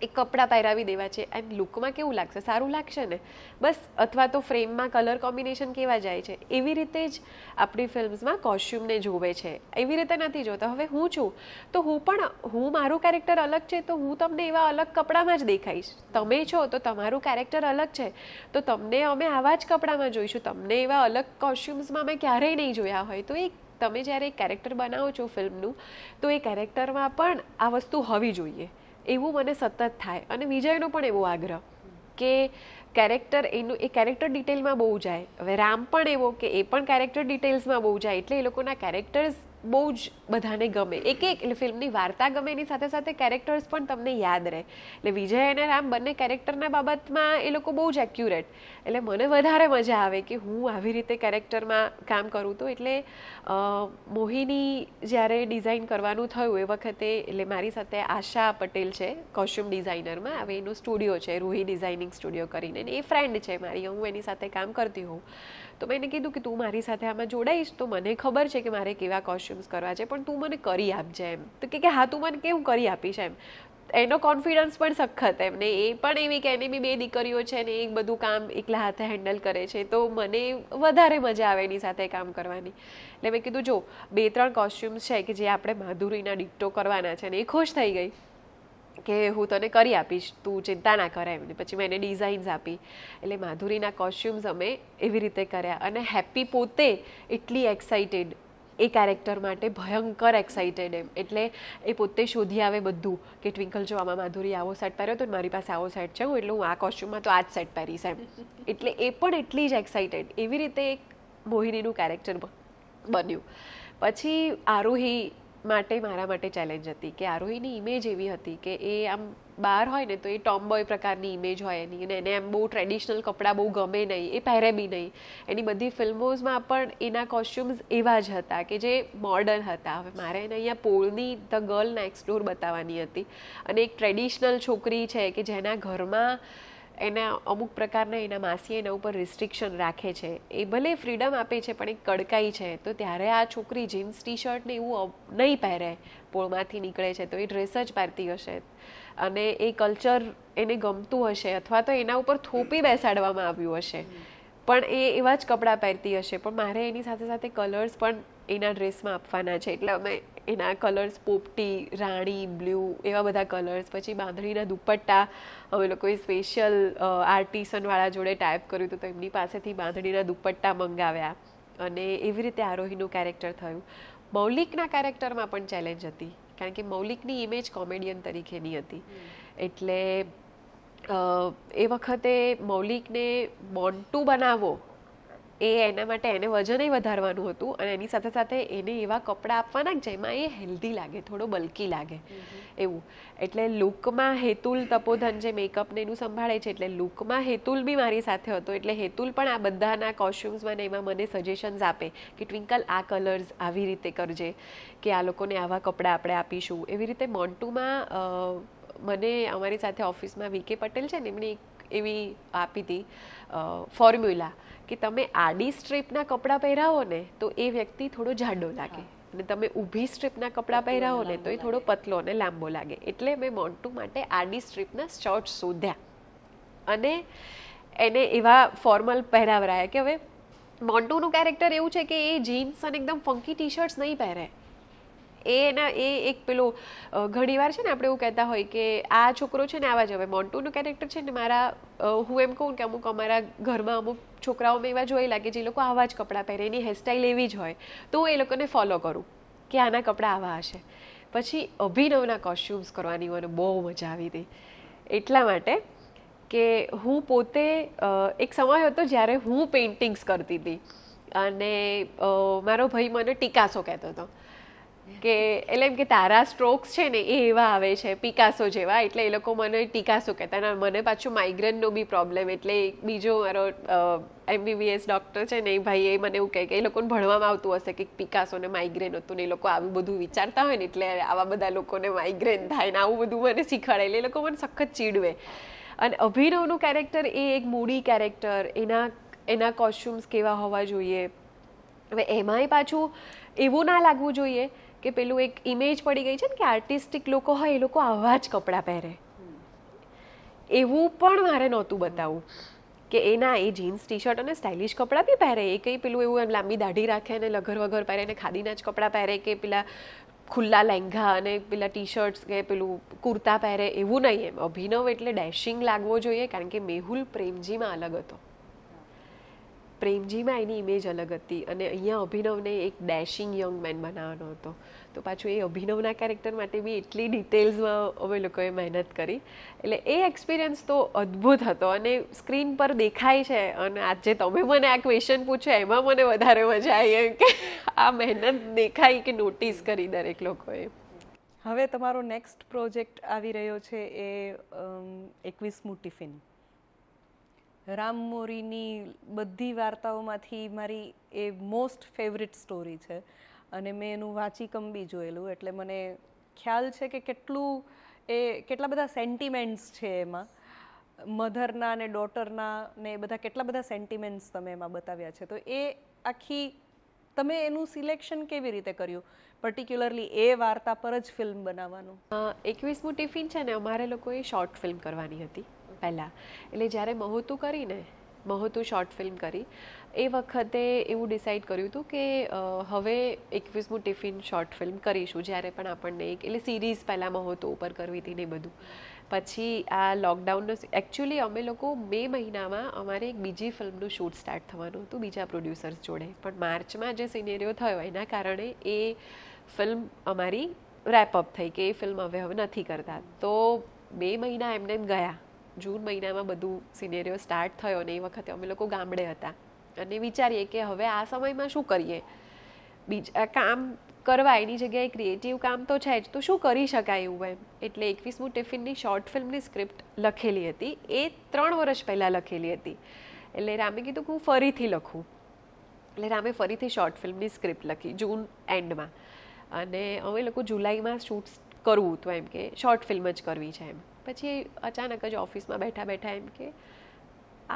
S2: એ કપડાં પહેરાવી દેવા છે એન્ડ લુકમાં કેવું લાગશે સારું લાગશે ને બસ અથવા તો ફ્રેમમાં કલર કોમ્બિનેશન કેવા જાય છે એવી રીતે જ આપણી ફિલ્મ્સમાં કોસ્ચ્યુમને જોવે છે એવી રીતે નથી જોતો હવે હું છું તો હું પણ હું મારું કેરેક્ટર અલગ છે તો હું તમને એવા અલગ કપડામાં જ દેખાઈશ તમે છો તો તમારું કેરેક્ટર અલગ છે તો તમને અમે આવા જ કપડામાં જોઈશું તમને એવા અલગ કોસ્ચ્યુમ્સમાં અમે ક્યારેય નહીં જોયા હોય તો એ તમે જ્યારે એક કેરેક્ટર બનાવો છો ફિલ્મનું તો એ કેરેક્ટરમાં પણ આ વસ્તુ હોવી જોઈએ એવું મને સતત થાય અને વિજયનો પણ એવો આગ્રહ કે કેરેક્ટર એનું એ કેરેક્ટર ડિટેલમાં બહુ જાય હવે રામ પણ એવો કે એ પણ કેરેક્ટર ડિટેલ્સમાં બહુ જાય એટલે એ લોકોના કેરેક્ટર્સ બહુ જ બધાને ગમે એક એક એટલે ફિલ્મની વાર્તા ગમે એની સાથે સાથે કેરેક્ટર્સ પણ તમને યાદ રહે એટલે વિજય અને રામ બંને કેરેક્ટરના બાબતમાં એ લોકો બહુ જ એક્યુરેટ એટલે મને વધારે મજા આવે કે હું આવી રીતે કેરેક્ટરમાં કામ કરું તો એટલે મોહિની જ્યારે ડિઝાઇન કરવાનું થયું એ વખતે એટલે મારી સાથે આશા પટેલ છે કોસ્ચ્યુમ ડિઝાઇનરમાં હવે એનું સ્ટુડિયો છે રૂહી ડિઝાઇનિંગ સ્ટુડિયો કરીને એ ફ્રેન્ડ છે મારી હું એની સાથે કામ કરતી હોઉં તો મેં એને કીધું કે તું મારી સાથે આમાં જોડાઈશ તો મને ખબર છે કે મારે કેવા કોસ્ચ્યુમ્સ કરવા છે પણ તું મને કરી આપજે એમ તો કે હા તું મને કેવું કરી આપીશ એમ એનો કોન્ફિડન્સ પણ સખત એમ ને એ પણ એવી કે એની બી બે દીકરીઓ છે ને એ બધું કામ એકલા હાથે હેન્ડલ કરે છે તો મને વધારે મજા આવે એની સાથે કામ કરવાની એટલે મેં કીધું જો બે ત્રણ કોસ્ચ્યુમ્સ છે કે જે આપણે માધુરીના ડિક્ટો કરવાના છે ને એ ખુશ થઈ ગઈ કે હું તને કરી આપીશ તું ચિંતા ના કરે એમને પછી મેં એને ડિઝાઇન્સ આપી એટલે માધુરીના કોસ્ચ્યુમ્સ અમે એવી રીતે કર્યા અને હેપી પોતે એટલી એક્સાઇટેડ એ કેરેક્ટર માટે ભયંકર એક્સાઇટેડ એમ એટલે એ પોતે શોધી આવે બધું કે ટ્વિંકલ જો આમાં માધુરી આવો સેટ પહેર્યો તો મારી પાસે આવો સેટ છે હું એટલે હું આ કોસ્ચ્યુમમાં તો આ જ સેટ પહેરીશ એમ એટલે એ પણ એટલી જ એક્સાઇટેડ એવી રીતે એક મોહિનીનું કેરેક્ટર બન્યું પછી આરોહી માટે મારા માટે ચેલેન્જ હતી કે આરોહીની ઇમેજ એવી હતી કે એ આમ બહાર હોય ને તો એ ટોમબોય પ્રકારની ઇમેજ હોય એની અને એને એમ બહુ ટ્રેડિશનલ કપડાં બહુ ગમે નહીં એ પહેરે બી નહીં એની બધી ફિલ્મોઝમાં પણ એના કોસ્ચ્યુમ્સ એવા જ હતા કે જે મોડર્ન હતા હવે મારે એને અહીંયા પોળની ધ ગર્લ નેક્સ્ટ ડોર બતાવવાની હતી અને એક ટ્રેડિશનલ છોકરી છે કે જેના ઘરમાં એના અમુક પ્રકારના એના માસીએ એના ઉપર રિસ્ટ્રિક્શન રાખે છે એ ભલે ફ્રીડમ આપે છે પણ એક કડકાઈ છે તો ત્યારે આ છોકરી જીન્સ ટી શર્ટ ને એવું નહીં પહેરે પોળમાંથી નીકળે છે તો એ ડ્રેસ જ પહેરતી હશે અને એ કલ્ચર એને ગમતું હશે અથવા તો એના ઉપર થોપી બેસાડવામાં આવ્યું હશે પણ એ એવા જ કપડાં પહેરતી હશે પણ મારે એની સાથે સાથે કલર્સ પણ એના ડ્રેસમાં આપવાના છે એટલે અમે એના કલર્સ પોપટી રાણી બ્લુ એવા બધા કલર્સ પછી બાંધણીના દુપટ્ટા અમે લોકોએ સ્પેશિયલ આર્ટિસનવાળા જોડે ટાઈપ કર્યું હતું તો એમની પાસેથી બાંધણીના દુપટ્ટા મંગાવ્યા અને એવી રીતે આરોહીનું કેરેક્ટર થયું મૌલિકના કેરેક્ટરમાં પણ ચેલેન્જ હતી કારણ કે મૌલિકની ઇમેજ કોમેડિયન તરીકેની હતી એટલે એ વખતે મૌલિકને મોન્ટુ બનાવો એ એના માટે એને વજનય વધારવાનું હતું અને એની સાથે સાથે એને એવા કપડાં આપવાના જેમાં એ હેલ્ધી લાગે થોડો બલકી લાગે એવું એટલે લુકમાં હેતુલ તપોધન જે મેકઅપને એનું સંભાળે છે એટલે લુકમાં હેતુલ બી મારી સાથે હતો એટલે હેતુલ પણ આ બધાના કોસ્ચ્યુમ્સમાં ને એમાં મને સજેશન્સ આપે કે ટ્વિંકલ આ કલર્સ આવી રીતે કરજે કે આ લોકોને આવા કપડાં આપણે આપીશું એવી રીતે મોન્ટુમાં મને અમારી સાથે ઓફિસમાં વીકે પટેલ છે ને એમણે એક એવી આપી હતી ફોર્મ્યુલા કે તમે આડી સ્ટ્રીપના કપડાં પહેરાવો ને તો એ વ્યક્તિ થોડો જાડો લાગે અને તમે ઊભી સ્ટ્રીપના કપડાં પહેરાવો ને તો એ થોડો પતલો અને લાંબો લાગે એટલે મેં મોન્ટુ માટે આડી સ્ટ્રીપના શર્ટ શોધ્યા અને એને એવા ફોર્મલ પહેરાવરાયા કે હવે મોન્ટુનું કેરેક્ટર એવું છે કે એ જીન્સ અને એકદમ ફંકી ટી શર્ટ્સ નહીં પહેરે એ એના એ એક પેલો ઘણીવાર છે ને આપણે એવું કહેતા હોય કે આ છોકરો છે ને આવા જ હવે મોન્ટુનું કેરેક્ટર છે ને મારા હું એમ કહું કે અમુક અમારા ઘરમાં અમુક છોકરાઓમાં મેં એવા જોયેલા કે જે લોકો આવા જ કપડાં પહેરે એની હેરસ્ટાઈલ એવી જ હોય તો એ લોકોને ફોલો કરું કે આના કપડાં આવા હશે પછી અભિનવના કોસ્ટ્યુમ્સ કરવાની મને બહુ મજા આવી હતી એટલા માટે કે હું પોતે એક સમય હતો જ્યારે હું પેઇન્ટિંગ્સ કરતી હતી અને મારો ભાઈ મને ટીકાસો કહેતો હતો કે એટલે એમ કે તારા સ્ટ્રોક્સ છે ને એ એવા આવે છે પિકાસો જેવા એટલે એ લોકો મને ટીકાસો કહેતા અને મને પાછું માઇગ્રેનનો બી પ્રોબ્લેમ એટલે બીજો મારો એમબીબીએસ ડૉક્ટર છે ને એ ભાઈ એ મને એવું કહે કે એ લોકોને ભણવામાં આવતું હશે કે પિકાસો ને માઇગ્રેન હતું ને એ લોકો આવું બધું વિચારતા હોય ને એટલે આવા બધા લોકોને માઇગ્રેન થાય ને આવું બધું મને શીખવાડે એટલે એ લોકો મને સખત ચીડવે અને અભિનવનું કેરેક્ટર એ એક મૂડી કેરેક્ટર એના એના કોસ્ચ્યુમ્સ કેવા હોવા જોઈએ હવે એમાંય પાછું એવું ના લાગવું જોઈએ કે પેલું એક ઇમેજ પડી ગઈ છે ને કે આર્ટિસ્ટિક લોકો હોય એ લોકો આવા જ કપડાં પહેરે એવું પણ મારે નહોતું બતાવવું કે એના એ જીન્સ ટી શર્ટ અને સ્ટાઇલિશ કપડાં બી પહેરે એ કંઈ પેલું એવું એમ લાંબી દાઢી રાખે અને લગર વગર પહેરે અને ખાદીના જ કપડાં પહેરે કે પેલા ખુલ્લા લહેંગા અને પેલા ટી શર્ટ્સ કે પેલું કુર્તા પહેરે એવું નહીં એમ અભિનવ એટલે ડેશિંગ લાગવો જોઈએ કારણ કે મેહુલ પ્રેમજીમાં અલગ હતો પ્રેમજીમાં એની ઇમેજ અલગ હતી અને અહીંયા અભિનવને એક ડેશિંગ યંગ મેન બનાવવાનો હતો તો પાછું એ અભિનવના કેરેક્ટર માટે બી એટલી ડિટેલ્સમાં અમે લોકોએ મહેનત કરી એટલે એ એક્સપિરિયન્સ તો અદ્ભુત હતો અને સ્ક્રીન પર દેખાય છે અને આજે તમે મને આ ક્વેશ્ચન પૂછ્યો એમાં મને વધારે મજા આવી એમ કે આ મહેનત દેખાય કે નોટિસ કરી દરેક લોકોએ
S1: હવે તમારો નેક્સ્ટ પ્રોજેક્ટ આવી રહ્યો છે એ એકવીસમું ટિફિન રામ મોરીની બધી વાર્તાઓમાંથી મારી એ મોસ્ટ ફેવરિટ સ્ટોરી છે અને મેં એનું વાંચી કંબી જોયેલું એટલે મને ખ્યાલ છે કે કેટલું એ કેટલા બધા સેન્ટિમેન્ટ્સ છે એમાં મધરના ને ડોટરના ને એ બધા કેટલા બધા સેન્ટિમેન્ટ્સ તમે એમાં બતાવ્યા છે તો એ આખી તમે એનું સિલેક્શન કેવી રીતે કર્યું પર્ટિક્યુલરલી એ વાર્તા પર જ ફિલ્મ બનાવવાનું
S2: એકવીસમું ટિફિન છે ને અમારે લોકોએ શોર્ટ ફિલ્મ કરવાની હતી પહેલાં એટલે જ્યારે મહોતું કરીને મહતુ શોર્ટ ફિલ્મ કરી એ વખતે એવું ડિસાઇડ કર્યું હતું કે હવે એકવીસમું ટિફિન શોર્ટ ફિલ્મ કરીશું જ્યારે પણ આપણને એક એટલે સિરીઝ પહેલાં મહોતો ઉપર કરવી હતી ને બધું પછી આ લોકડાઉનનો એકચ્યુઅલી અમે લોકો મે મહિનામાં અમારે એક બીજી ફિલ્મનું શૂટ સ્ટાર્ટ થવાનું હતું બીજા પ્રોડ્યુસર્સ જોડે પણ માર્ચમાં જે સિનેરિયો થયો એના કારણે એ ફિલ્મ અમારી રેપઅપ થઈ કે એ ફિલ્મ હવે હવે નથી કરતા તો બે મહિના એમને ગયા જૂન મહિનામાં બધું સિનેરિયો સ્ટાર્ટ થયો ને એ વખતે અમે લોકો ગામડે હતા અને વિચારીએ કે હવે આ સમયમાં શું કરીએ બીજા કામ કરવા એની જગ્યાએ ક્રિએટિવ કામ તો છે જ તો શું કરી શકાય એવું એમ એટલે એકવીસમું ટિફિનની શોર્ટ ફિલ્મની સ્ક્રિપ્ટ લખેલી હતી એ ત્રણ વર્ષ પહેલાં લખેલી હતી એટલે રામે કીધું કે હું ફરીથી લખું એટલે રામે ફરીથી શોર્ટ ફિલ્મની સ્ક્રિપ્ટ લખી જૂન એન્ડમાં અને અમે લોકો જુલાઈમાં શૂટ કરવું હતું એમ કે શોર્ટ ફિલ્મ જ કરવી છે એમ પછી અચાનક જ ઓફિસમાં બેઠા બેઠા એમ કે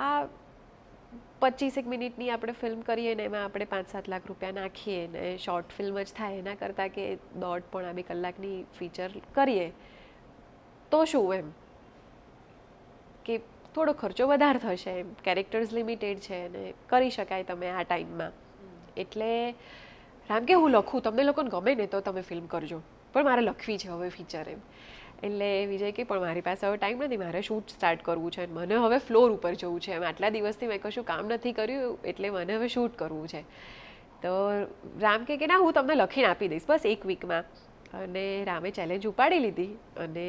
S2: આ પચીસેક મિનિટની આપણે ફિલ્મ કરીએ ને એમાં આપણે પાંચ સાત લાખ રૂપિયા નાખીએ ને શોર્ટ ફિલ્મ જ થાય એના કરતાં કે દોઢ પણ આ બે કલાકની ફીચર કરીએ તો શું એમ કે થોડો ખર્ચો વધારે થશે એમ કેરેક્ટર્સ લિમિટેડ છે અને કરી શકાય તમે આ ટાઈમમાં એટલે રામ કે હું લખું તમને લોકોને ગમે ને તો તમે ફિલ્મ કરજો પણ મારે લખવી છે હવે ફીચર એમ એટલે વિજય કે પણ મારી પાસે હવે ટાઈમ નથી મારે શૂટ સ્ટાર્ટ કરવું છે મને હવે ફ્લોર ઉપર જવું છે એમ આટલા દિવસથી મેં કશું કામ નથી કર્યું એટલે મને હવે શૂટ કરવું છે તો રામ કે ના હું તમને લખીને આપી દઈશ બસ એક વીકમાં અને રામે ચેલેન્જ ઉપાડી લીધી અને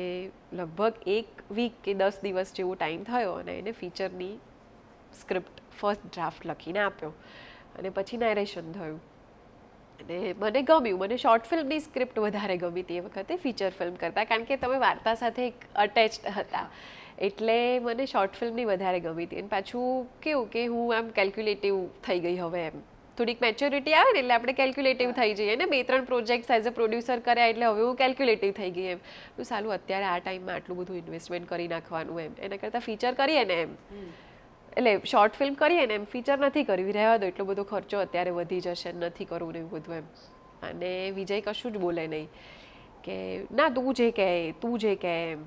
S2: લગભગ એક વીક કે દસ દિવસ જેવો ટાઈમ થયો અને એને ફીચરની સ્ક્રિપ્ટ ફર્સ્ટ ડ્રાફ્ટ લખીને આપ્યો અને પછી નારેશન થયું અને મને ગમ્યું મને શોર્ટ ફિલ્મની સ્ક્રિપ્ટ વધારે ગમી તે વખતે ફીચર ફિલ્મ કરતાં કારણ કે તમે વાર્તા સાથે એક અટેચડ હતા એટલે મને શોર્ટ ફિલ્મની વધારે ગમી હતી અને પાછું કેવું કે હું આમ કેલ્ક્યુલેટિવ થઈ ગઈ હવે એમ થોડીક મેચ્યોરિટી આવે ને એટલે આપણે કેલ્ક્યુલેટિવ થઈ જઈએ ને બે ત્રણ પ્રોજેક્ટ્સ એઝ અ પ્રોડ્યુસર કર્યા એટલે હવે હું કેલ્ક્યુલેટિવ થઈ ગઈ એમ તો સારું અત્યારે આ ટાઈમમાં આટલું બધું ઇન્વેસ્ટમેન્ટ કરી નાખવાનું એમ એના કરતાં ફીચર કરીએ ને એમ એટલે શોર્ટ ફિલ્મ કરીએ ને એમ ફીચર નથી કરવી રહેવા દો એટલો બધો ખર્ચો અત્યારે વધી જશે નથી કરવું ને એવું બધું એમ અને વિજય કશું જ બોલે નહીં કે ના તું જે કહે તું જે કહે એમ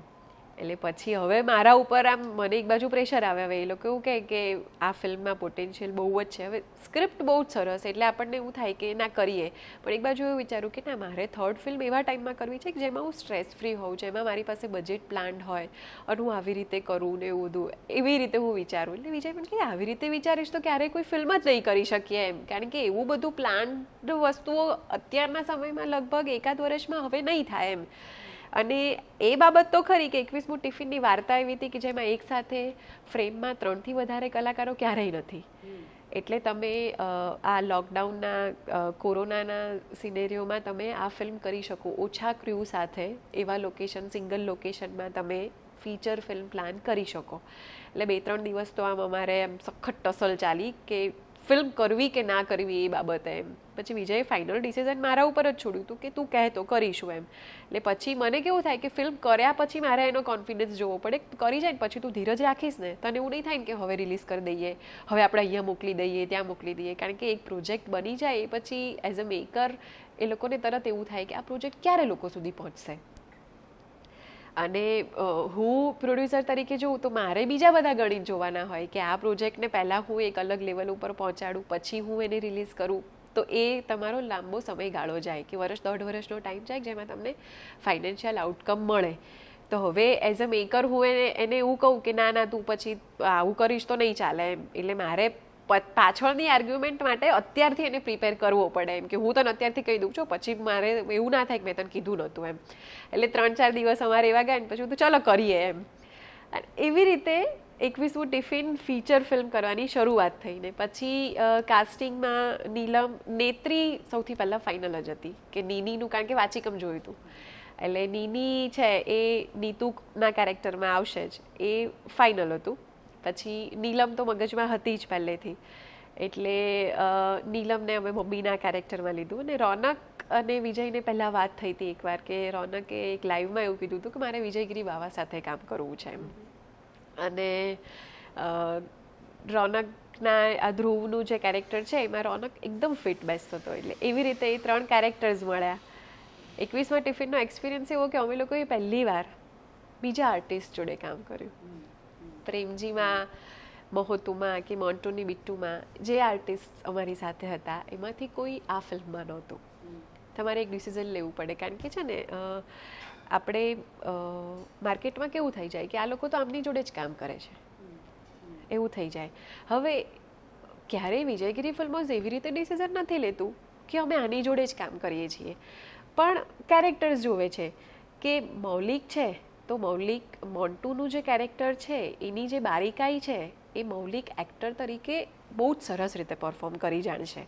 S2: એટલે પછી હવે મારા ઉપર આમ મને એક બાજુ પ્રેશર આવે હવે એ લોકો એવું કહે કે આ ફિલ્મમાં પોટેન્શિયલ બહુ જ છે હવે સ્ક્રિપ્ટ બહુ જ સરસ એટલે આપણને એવું થાય કે ના કરીએ પણ એક બાજુ એવું વિચારું કે ના મારે થર્ડ ફિલ્મ એવા ટાઈમમાં કરવી છે કે જેમાં હું સ્ટ્રેસ ફ્રી હોઉં જેમાં મારી પાસે બજેટ પ્લાન્ડ હોય અને હું આવી રીતે કરું ને એવું બધું એવી રીતે હું વિચારું એટલે વિજય મને કે આવી રીતે વિચારીશ તો ક્યારેય કોઈ ફિલ્મ જ નહીં કરી શકીએ એમ કારણ કે એવું બધું પ્લાન્ડ વસ્તુઓ અત્યારના સમયમાં લગભગ એકાદ વર્ષમાં હવે નહીં થાય એમ અને એ બાબત તો ખરી કે એકવીસમું ટિફિનની વાર્તા એવી હતી કે જેમાં એક સાથે ફ્રેમમાં ત્રણથી વધારે કલાકારો ક્યારેય નથી એટલે તમે આ લોકડાઉનના કોરોનાના સિનેરીઓમાં તમે આ ફિલ્મ કરી શકો ઓછા ક્રૂ સાથે એવા લોકેશન સિંગલ લોકેશનમાં તમે ફીચર ફિલ્મ પ્લાન કરી શકો એટલે બે ત્રણ દિવસ તો આમ અમારે એમ સખત ટસલ ચાલી કે ફિલ્મ કરવી કે ના કરવી એ બાબતે એમ પછી વિજયે ફાઇનલ ડિસિઝન મારા ઉપર જ છોડ્યું હતું કે તું કહેતો કરીશું એમ એટલે પછી મને કેવું થાય કે ફિલ્મ કર્યા પછી મારે એનો કોન્ફિડન્સ જોવો પડે કરી જાય ને પછી તું ધીરજ રાખીશ ને તને એવું નહીં થાય કે હવે રિલીઝ કરી દઈએ હવે આપણે અહીંયા મોકલી દઈએ ત્યાં મોકલી દઈએ કારણ કે એક પ્રોજેક્ટ બની જાય એ પછી એઝ અ મેકર એ લોકોને તરત એવું થાય કે આ પ્રોજેક્ટ ક્યારે લોકો સુધી પહોંચશે અને હું પ્રોડ્યુસર તરીકે જોઉં તો મારે બીજા બધા ગણિત જોવાના હોય કે આ પ્રોજેક્ટને પહેલાં હું એક અલગ લેવલ ઉપર પહોંચાડું પછી હું એને રિલીઝ કરું તો એ તમારો લાંબો સમયગાળો જાય કે વર્ષ દોઢ વર્ષનો ટાઈમ જાય જેમાં તમને ફાઇનાન્શિયલ આઉટકમ મળે તો હવે એઝ અ મેકર હું એને એને એવું કહું કે ના ના તું પછી આવું કરીશ તો નહીં ચાલે એમ એટલે મારે પાછળની આર્ગ્યુમેન્ટ માટે અત્યારથી એને પ્રિપેર કરવો પડે એમ કે હું તને અત્યારથી કહી દઉં છું પછી મારે એવું ના થાય કે મેં તને કીધું નહોતું એમ એટલે ત્રણ ચાર દિવસ અમારે એવા ગયા ને પછી તો ચાલો કરીએ એમ એવી રીતે એકવીસમું ટિફિન ફીચર ફિલ્મ કરવાની શરૂઆત થઈને પછી કાસ્ટિંગમાં નીલમ નેત્રી સૌથી પહેલાં ફાઇનલ જ હતી કે નીનીનું કારણ કે વાચિકમ જોયું હતું એટલે નીની છે એ નીતુના કેરેક્ટરમાં આવશે જ એ ફાઇનલ હતું પછી નીલમ તો મગજમાં હતી જ પહેલેથી એટલે નીલમને અમે મમ્મીના કેરેક્ટરમાં લીધું અને રોનક અને વિજયને પહેલાં વાત થઈ હતી એકવાર કે રોનકે એક લાઈવમાં એવું કીધું હતું કે મારે વિજયગીરી બાવા સાથે કામ કરવું છે એમ અને રોનકના આ ધ્રુવનું જે કેરેક્ટર છે એમાં રોનક એકદમ ફિટ બેસતો હતો એટલે એવી રીતે એ ત્રણ કેરેક્ટર્સ મળ્યા એકવીસમાં ટિફિનનો એક્સપિરિયન્સ એવો કે અમે લોકોએ પહેલી વાર બીજા આર્ટિસ્ટ જોડે કામ કર્યું પ્રેમજીમાં મહોતુમાં કે મોન્ટોની બિટ્ટુમાં જે આર્ટિસ્ટ અમારી સાથે હતા એમાંથી કોઈ આ ફિલ્મમાં નહોતું તમારે એક ડિસિઝન લેવું પડે કારણ કે છે ને આપણે માર્કેટમાં કેવું થઈ જાય કે આ લોકો તો આમની જોડે જ કામ કરે છે એવું થઈ જાય હવે ક્યારેય વિજયગીરી ફિલ્મોઝ એવી રીતે ડિસિઝન નથી લેતું કે અમે આની જોડે જ કામ કરીએ છીએ પણ કેરેક્ટર્સ જોવે છે કે મૌલિક છે તો મૌલિક મોન્ટુનું જે કેરેક્ટર છે એની જે બારીકાઈ છે એ મૌલિક એક્ટર તરીકે બહુ જ સરસ રીતે પરફોર્મ કરી જાણશે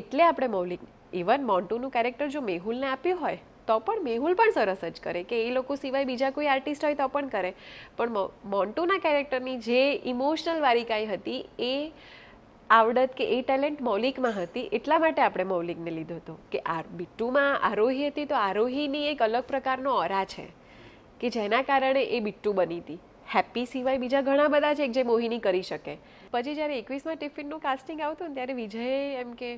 S2: એટલે આપણે મૌલિક ઇવન મોન્ટુનું કેરેક્ટર જો મેહુલને આપ્યું હોય તો પણ મેહુલ પણ સરસ જ કરે કે એ લોકો સિવાય બીજા કોઈ આર્ટિસ્ટ હોય તો પણ કરે પણ મોન્ટુના કેરેક્ટરની જે ઇમોશનલ વારીકાઈ હતી એ આવડત કે એ ટેલેન્ટ મૌલિકમાં હતી એટલા માટે આપણે મૌલિકને લીધો હતો કે આ બિટ્ટુમાં આરોહી હતી તો આરોહીની એક અલગ પ્રકારનો ઓરા છે કે જેના કારણે એ બિટ્ટુ બની હતી હેપ્પી સિવાય બીજા ઘણા બધા છે જે મોહિની કરી શકે પછી જ્યારે એકવીસમાં ટિફિનનું કાસ્ટિંગ આવતું ને ત્યારે વિજય એમ કે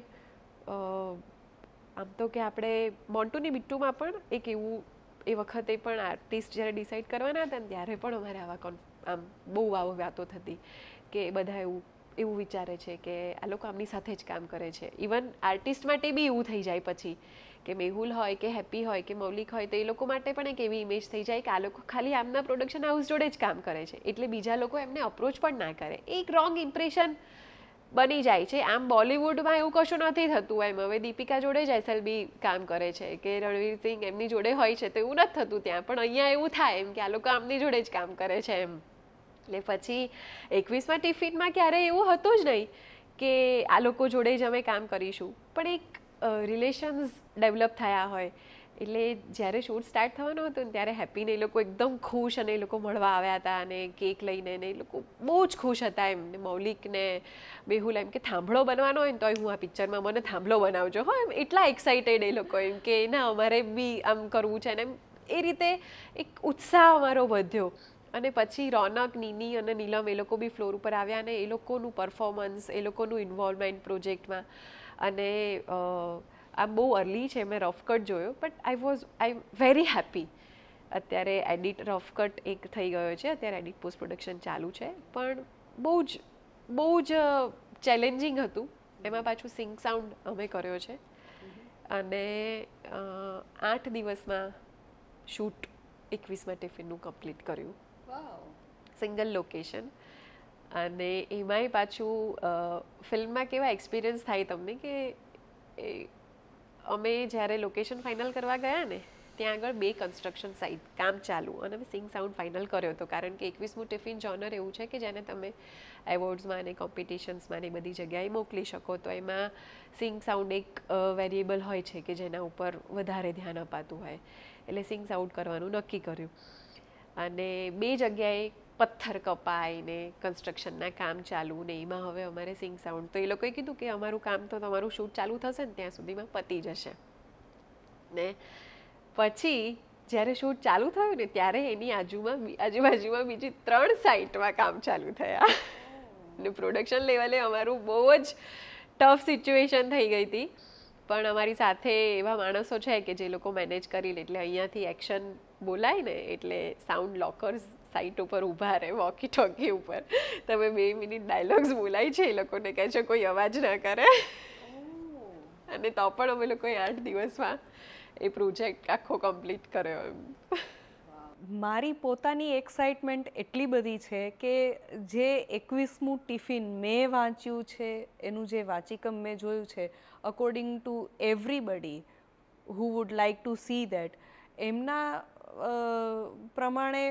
S2: આમ તો કે આપણે મોન્ટુની બિટ્ટુમાં પણ એક એવું એ વખતે પણ આર્ટિસ્ટ જ્યારે ડિસાઇડ કરવાના હતા ને ત્યારે પણ અમારે આવા કોન્ફ આમ બહુ આવો વાતો થતી કે બધા એવું એવું વિચારે છે કે આ લોકો આમની સાથે જ કામ કરે છે ઇવન આર્ટિસ્ટ માટે બી એવું થઈ જાય પછી કે મેહુલ હોય કે હેપી હોય કે મૌલિક હોય તો એ લોકો માટે પણ એક એવી ઇમેજ થઈ જાય કે આ લોકો ખાલી આમના પ્રોડક્શન હાઉસ જોડે જ કામ કરે છે એટલે બીજા લોકો એમને અપ્રોચ પણ ના કરે એક રોંગ ઇમ્પ્રેશન બની જાય છે આમ બોલિવૂડમાં એવું કશું નથી થતું એમ હવે દીપિકા જોડે જ બી કામ કરે છે કે રણવીર સિંહ એમની જોડે હોય છે તો એવું નથી થતું ત્યાં પણ અહીંયા એવું થાય એમ કે આ લોકો આમની જોડે જ કામ કરે છે એમ એટલે પછી એકવીસમાં ટિફિનમાં ક્યારેય એવું હતું જ નહીં કે આ લોકો જોડે જ અમે કામ કરીશું પણ એક રિલેશન્સ ડેવલપ થયા હોય એટલે જ્યારે શૂટ સ્ટાર્ટ થવાનો હતો ને ત્યારે હેપીને એ લોકો એકદમ ખુશ અને એ લોકો મળવા આવ્યા હતા અને કેક લઈને ને એ લોકો બહુ જ ખુશ હતા એમ એમને મૌલિકને બેહુલ એમ કે થાંભળો બનવાનો હોય ને તોય હું આ પિક્ચરમાં મને થાંભલો બનાવજો હો એમ એટલા એક્સાઇટેડ એ લોકો એમ કે ના અમારે બી આમ કરવું છે ને એમ એ રીતે એક ઉત્સાહ અમારો વધ્યો અને પછી રોનક નીની અને નીલમ એ લોકો બી ફ્લોર ઉપર આવ્યા અને એ લોકોનું પરફોર્મન્સ એ લોકોનું ઇન્વોલ્વમેન્ટ પ્રોજેક્ટમાં અને આ બહુ અર્લી છે મેં રફકટ જોયો but I was I very happy અત્યારે એડિટ રફકટ એક થઈ ગયો છે અત્યારે એડિટ પોસ્ટ પ્રોડક્શન ચાલુ છે પણ બહુ જ બહુ જ ચેલેન્જિંગ હતું એમાં પાછું સિંક સાઉન્ડ અમે કર્યો છે અને આઠ દિવસમાં શૂટ એકવીસમાં ટિફિનનું કમ્પ્લીટ કર્યું સિંગલ લોકેશન અને એમાંય પાછું ફિલ્મમાં કેવા એક્સપિરિયન્સ થાય તમને કે અમે જ્યારે લોકેશન ફાઇનલ કરવા ગયા ને ત્યાં આગળ બે કન્સ્ટ્રક્શન સાઇટ કામ ચાલુ અને અમે સિંગ સાઉન્ડ ફાઇનલ કર્યો હતો કારણ કે એકવીસમું ટિફિન જોનર એવું છે કે જેને તમે એવોર્ડ્સમાં અને કોમ્પિટિશન્સમાં ને બધી જગ્યાએ મોકલી શકો તો એમાં સિંગ સાઉન્ડ એક વેરિએબલ હોય છે કે જેના ઉપર વધારે ધ્યાન અપાતું હોય એટલે સિંગ સાઉન્ડ કરવાનું નક્કી કર્યું અને બે જગ્યાએ પથ્થર કપાય ને કન્સ્ટ્રક્શનના કામ ચાલુ ને એમાં હવે અમારે સિંગ સાઉન્ડ તો એ લોકોએ કીધું કે અમારું કામ તો તમારું શૂટ ચાલુ થશે ને ત્યાં સુધીમાં પતી જશે ને પછી જ્યારે શૂટ ચાલુ થયું ને ત્યારે એની આજુમાં આજુબાજુમાં બીજી ત્રણ સાઇટમાં કામ ચાલુ થયા ને પ્રોડક્શન લેવલે અમારું બહુ જ ટફ સિચ્યુએશન થઈ ગઈ હતી પણ અમારી સાથે એવા માણસો છે કે જે લોકો મેનેજ કરી લે એટલે અહીંયાથી એક્શન બોલાય ને એટલે સાઉન્ડ લોકર્સ સાઇટ ઉપર ઊભા રહે વોકી ટોકી ઉપર તમે બે મિનિટ ડાયલોગ્સ બોલાય છે એ લોકોને કહે છે કોઈ અવાજ ના કરે અને તો પણ અમે લોકોએ આઠ દિવસમાં એ પ્રોજેક્ટ આખો કમ્પ્લીટ કર્યો એમ
S1: મારી પોતાની એક્સાઇટમેન્ટ એટલી બધી છે કે જે એકવીસમું ટિફિન મેં વાંચ્યું છે એનું જે વાંચીકમ મેં જોયું છે according to everybody who would like to see that એમના પ્રમાણે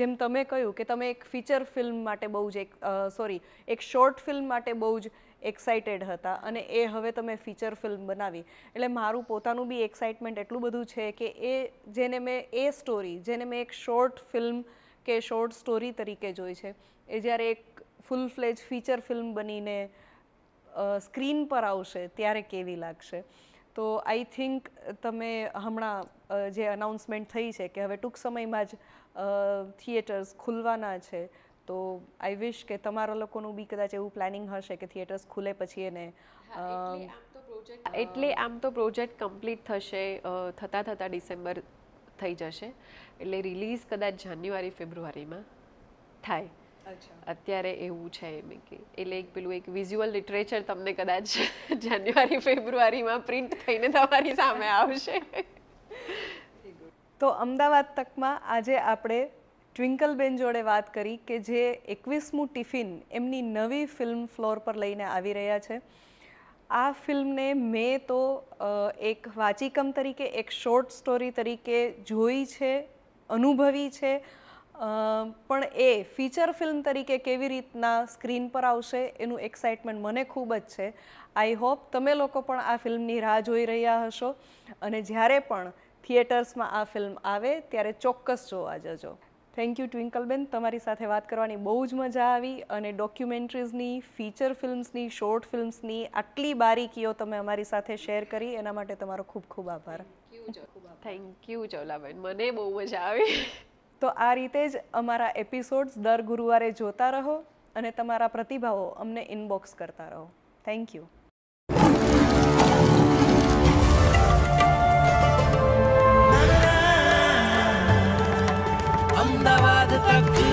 S1: જેમ તમે કહ્યું કે તમે એક ફીચર ફિલ્મ માટે બહુ જ એક સોરી એક શોર્ટ ફિલ્મ માટે બહુ જ એક્સાઇટેડ હતા અને એ હવે તમે ફીચર ફિલ્મ બનાવી એટલે મારું પોતાનું બી એક્સાઇટમેન્ટ એટલું બધું છે કે એ જેને મેં એ સ્ટોરી જેને મેં એક શોર્ટ ફિલ્મ કે શોર્ટ સ્ટોરી તરીકે જોઈ છે એ જ્યારે એક ફૂલ ફ્લેજ ફીચર ફિલ્મ બનીને સ્ક્રીન પર આવશે ત્યારે કેવી લાગશે તો આઈ થિંક તમે હમણાં જે અનાઉન્સમેન્ટ થઈ છે કે હવે ટૂંક સમયમાં જ થિયેટર્સ ખુલવાના છે તો આઈ વિશ કે તમારા લોકોનું બી કદાચ એવું
S2: પ્લાનિંગ હશે કે થિયેટર્સ ખુલે પછી એને એટલે આમ તો પ્રોજેક્ટ કમ્પ્લીટ થશે થતાં થતાં ડિસેમ્બર થઈ જશે એટલે રિલીઝ કદાચ જાન્યુઆરી ફેબ્રુઆરીમાં થાય અત્યારે એવું છે એટલે એક પેલું એક વિઝ્યુઅલ લિટરેચર તમને કદાચ જાન્યુઆરી ફેબ્રુઆરીમાં પ્રિન્ટ થઈને તમારી સામે આવશે
S1: તો અમદાવાદ તકમાં આજે આપણે ટ્વિંકલબેન જોડે વાત કરી કે જે એકવીસમું ટિફિન એમની નવી ફિલ્મ ફ્લોર પર લઈને આવી રહ્યા છે આ ફિલ્મને મેં તો એક વાચિકમ તરીકે એક શોર્ટ સ્ટોરી તરીકે જોઈ છે અનુભવી છે પણ એ ફીચર ફિલ્મ તરીકે કેવી રીતના સ્ક્રીન પર આવશે એનું એક્સાઇટમેન્ટ મને ખૂબ જ છે આઈ હોપ તમે લોકો પણ આ ફિલ્મની રાહ જોઈ રહ્યા હશો અને જ્યારે પણ થિયેટર્સમાં આ ફિલ્મ આવે ત્યારે ચોક્કસ જોવા જજો થેન્ક યુ ટ્વિંકલબેન તમારી સાથે વાત કરવાની બહુ જ મજા આવી અને ડોક્યુમેન્ટરીઝની ફીચર ફિલ્મ્સની શોર્ટ ફિલ્મ્સની આટલી બારીકીઓ તમે અમારી સાથે શેર કરી એના માટે તમારો ખૂબ ખૂબ આભાર
S2: થેન્ક યુ ચોલાબેન મને બહુ મજા આવી તો
S1: આ રીતે જ અમારા એપિસોડ્સ દર ગુરુવારે જોતા રહો અને તમારા પ્રતિભાવો અમને ઇનબોક્સ કરતા રહો થેન્ક યુ અમદાવાદ તક